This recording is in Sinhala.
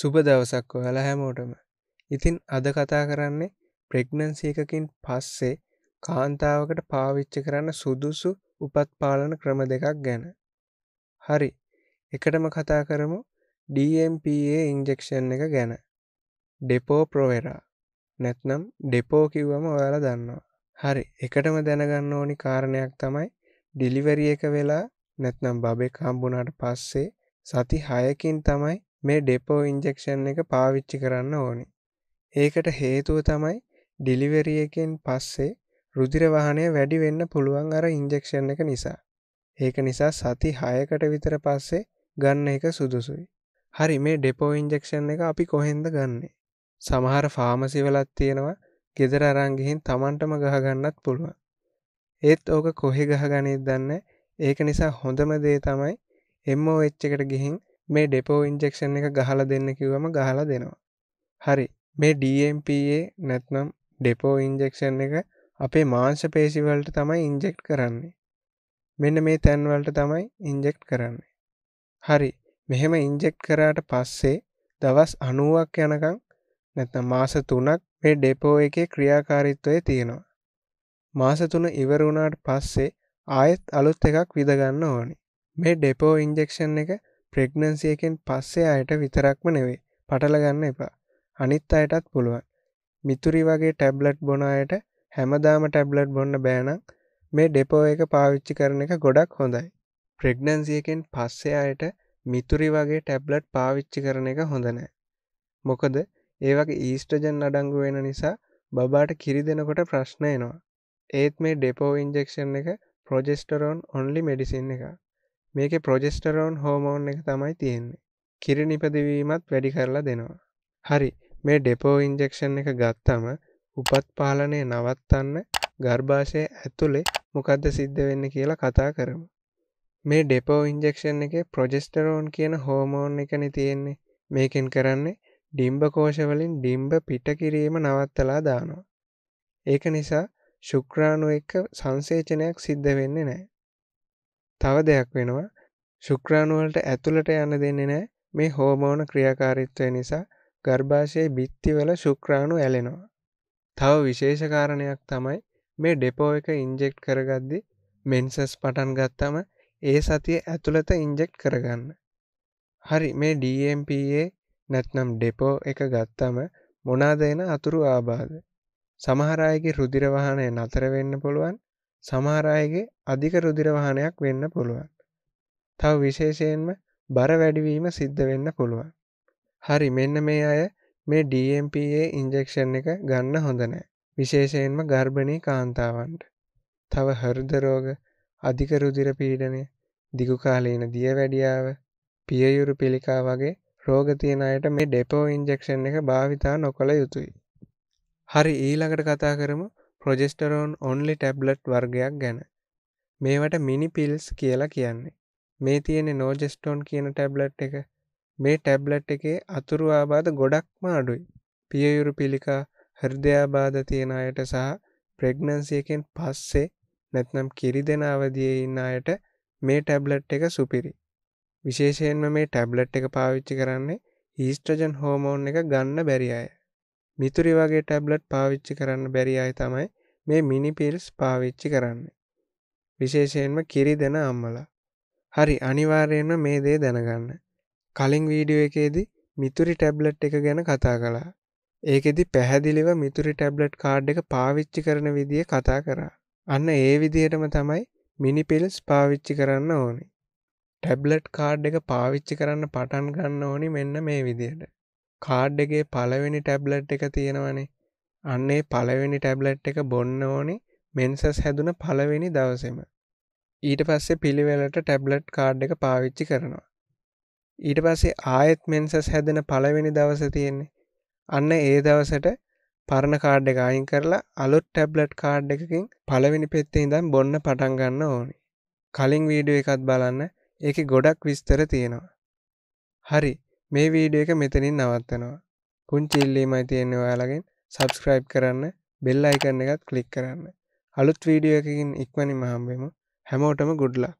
සුබ දවසක් ඔයාලා හැමෝටම ඉතින් අද කතා කරන්නේ ප්‍රෙග්නන්සි එකකින් පස්සේ කාන්තාවකට පාවිච්චි කරන්න සුදුසු උපත් පාලන ක්‍රම දෙකක් ගැන හරි එකටම කතා කරමු DMPA ඉන්ජෙක්ෂන් එක ගැන ඩෙපෝ ප්‍රොවෙරා නැත්නම් ඩෙපෝ කිව්වම ඔයාලා දන්නවා හරි එකටම දැනගන්න ඕනි කාරණයක් තමයි ඩිලිවරි එක වෙලා නැත්නම් බබෙක් හම්බුනාට පස්සේ සති හයකින් තමයි මේ ඩෙපෝ ඉන්ජෙක්ෂන් එක පාවිච්චි කරන්න ඕනි. ඒකට හේතුව තමයි ඩිලිවරිය එකෙන් පස්සේ රුදිර වාහනය වැඩි වෙන්න පුළුවන් අර ඉන්ජෙක්ෂන් එක නිසා. ඒක නිසා සති 6කට විතර පස්සේ ගන්න එක සුදුසුයි. හරි මේ ඩෙපෝ ඉන්ජෙක්ෂන් එක අපි කොහෙන්ද ගන්නෙ? සමහර ෆාමසි වලත් තියෙනවා. ගෙදර අරන් ගිහින් Tamanටම ගහ ගන්නත් පුළුවන්. ඒත් ඕක කොහෙ ගහගනියද දන්නේ. ඒක නිසා හොඳම දේ තමයි MOH එකට ගිහින් මේ ඩෙපෝ ඉන්ජෙක්ෂන් එක ගහල දෙන්න කිවම ගහලා දෙනවා හරි මේ ඩම්පA නැත්නම් ඩෙපෝ ඉන්ජෙක්ෂන් එක අපේ මාංශ පේසිවලට තමයි ඉන්ජෙක්් කරන්නේ මෙන්න මේ තැන්වලට තමයි ඉන්ජෙක්් කරන්නේ හරි මෙහෙම ඉන්ජෙක්් කරාට පස්සේ දවස් අනුවක් යනකං නැත්නම් මාස තුනක් මේ ඩෙපෝ එකේ ක්‍රියාකාරීත්වය තියෙනවා මාස තුන ඉවරුණාට පස්සේ ආයෙත් අලුත් එකක් විදගන්න ඕනි මේ ඩෙපෝ ඉන්ජෙක්ෂන් එක ප්‍රෙග්නන්සියකෙන් පස්සේ අයට විතරක්ම නෙවේ පටල ගන්න එපා අනිත් අයටත් පුළුවන් මිතුරි වගේ ටැබ්ලට් බොනායට හැමදාම ටැබ්ලට් බොන්න බෑනම් මේ ඩෙපෝ එක පාවිච්චි කරන එක ගොඩක් හොඳයි ප්‍රෙග්නන්සියකෙන් පස්සේ අයට මිතුරි වගේ ටැබ්ලට් පාවිච්චි කරන එක හොඳනෑ මොකද ඒ වගේ ඊස්ටජන් අඩංගු වෙන නිසා බබාට කිරි දෙනකොට ප්‍රශ්න එනවා ඒත් මේ ඩෙපෝ ඉන්ජෙක්ෂන් එක ප්‍රොජෙස්ටරෝන් ඔන්ලි මෙඩිසින් එක මේක ප්‍රොජෙස්ටරෝන් හෝමෝන් එක තමයි තියෙන්නේ කිරි නිපදවීමත් වැඩි කරලා දෙනවා හරි මේ ඩෙපෝ ඉන්ජෙක්ෂන් එක ගත්තම උපත් පාලනය නවත්තන්න ගර්භාෂය ඇතුළේ මොකක්ද සිද්ධ වෙන්න කියලා කතා කරමු මේ ඩෙපෝ ඉන්ජෙක්ෂන් එක ප්‍රොජෙස්ටරෝන් කියන හෝමෝන් එකන තියෙන්නේ මේකෙන් කරන්නේ ඩිම්බකෝෂවලින් ඩිම්බ පිට කිරීම නවත්තලා දානවා ඒක නිසා ශුක්‍රාණු එක්ක සංසේචනයක් සිද්ධ වෙන්නේ නෑ තව දෙයක් වෙනවා ශුක්‍රාණුවලට ඇතුළට යන්න දෙන්නේ නෑ මේ හෝමෝන ක්‍රියාකාරීත්වය නිසා ගර්භාෂයේ බිත්තිවල ශුක්‍රාණු ඇලෙනවා. තව විශේෂකාරණයක් තමයි මේ ඩෙපෝ එක ඉන්ජෙක්ට් කරගද්දි මෙන්සස් පටන් ගත්තම ඒ සතිය ඇතුළත ඉන්ජෙක්ට් කරගන්න. හරි මේ DMPA නැත්නම් ඩෙපෝ එක ගත්තම මොනාද එන අතුරු ආබාධ. සමහර අයගේ රුධිරවාහනය නතර වෙන්න පුළුවන් සමහරයගේ අධික රුදිරවාහනයක් වෙන්න පුළුවන්. තව විශේෂයෙන්ම බර වැඩිවීම සිද්ධ වෙන්න පුළුවන්. හරි මෙන්න මේ අය මේ DMPA ඉන්ජෙක්ෂන් එක ගන්න හොඳනෑ විශේෂයෙන්ම ගර්භණී කාන්තාවන්ට. තව හරුදරෝග අධික රුදිර පීඩනය දිගුකාලීන දිය වැඩියාව පියයුරු පිළිකා වගේ රෝගතියන අයට මේ ඩෙපෝ ඉන්ජෙක්ෂන් එක භාවිතා නොකළ යුතුයි. හරි ඊළඟට කතා කරමු ප්‍රොජෙස්ටරෝන් ඔන්ලි ටැබ්ලට් වර්ගයක් ගැන මේවට මිනි පිල්ස් කියලා කියන්නේ මේ තියෙන නෝජෙස්ටෝන් කියන ටැබ්ලට් එක මේ ටැබ්ලට් එකේ අතුරු ආබාධ ගොඩක්ම අඩුයි පියයුරු පිළිකා හෘදයාබාධ තියෙන අයට සහ ප්‍රෙග්නන්සියකෙන් පස්සේ නැත්නම් කිරි දෙෙන අවදිය ඉන්න අයට මේ ටැබ්ලට් එක සුපිරි විශේෂයෙන්ම මේ ටැබ්ලට් එක පාවිච්චි කරන්නේ ඊස්ට්‍රජන් හෝමෝන් එක ගන්න බැරි අය මිතුරි වගේ ටැබ්ලට් පාවිච්චි කරන්න බැරි අය තමයි මේ මිනිපිල්ස් පාවිච්චි කරන්න. විශේෂයෙන්ම කිරි දෙන අම්මලා. හරි අනිවාර්යෙන්ම මේ දේ දැනගන්න. කලින් වීඩියෝ එකේදි මිතුරි ටැබ්ලට් එක ගැන කතා කළා. ඒකෙදි පැහැදිලිව මිතුරි ටැබ්ලට් කාඩ් එක පාවිච්චි කරන විදිය කතා කරා. අන්න ඒ විදිහටම තමයි මිනිපිල්ස් පාවිච්චි කරන්න ඕනි. ටැබ්ලට් කාඩ් එක පාවිච්චි කරන්න පටන් ගන්න ඕනි මෙන්න මේ විදියට. කාඩ් එකේ පළවෙනි ටැබ්ලට් එක තියෙනවනේ අන්නේ පළවෙනි ටැබ්ලට් එක බොන්න ඕනේ මෙන්සස් හැදුන පළවෙනි දවසෙම ඊට පස්සේ පිළිවෙලට ටැබ්ලට් කාඩ් එක පාවිච්චි කරනවා ඊට පස්සේ ආයෙත් මෙන්සස් හැදෙන පළවෙනි දවස තියෙන්නේ අන්න ඒ දවසට පරණ කාඩ් එක අයින් කරලා අලුත් ටැබ්ලට් කාඩ් එකකින් පළවෙනි පෙත්තේ ඉඳන් බොන්න පටන් ගන්න ඕනි. කලින් වීඩියෝ එකත් බලන්න ඒකේ ගොඩක් විස්තර තියෙනවා. හරි මේ වීඩියෝ එක මෙතනින් නවත්තනවා. පුංචි ඉල්ලීමයි තියෙන්නේ ඔයාලගෙන් subscribe කරන්න, bell icon එකත් click කරන්න. අලුත් වීඩියෝ එකකින් ඉක්මනින්ම හම්බෙමු. හැමෝටම good luck.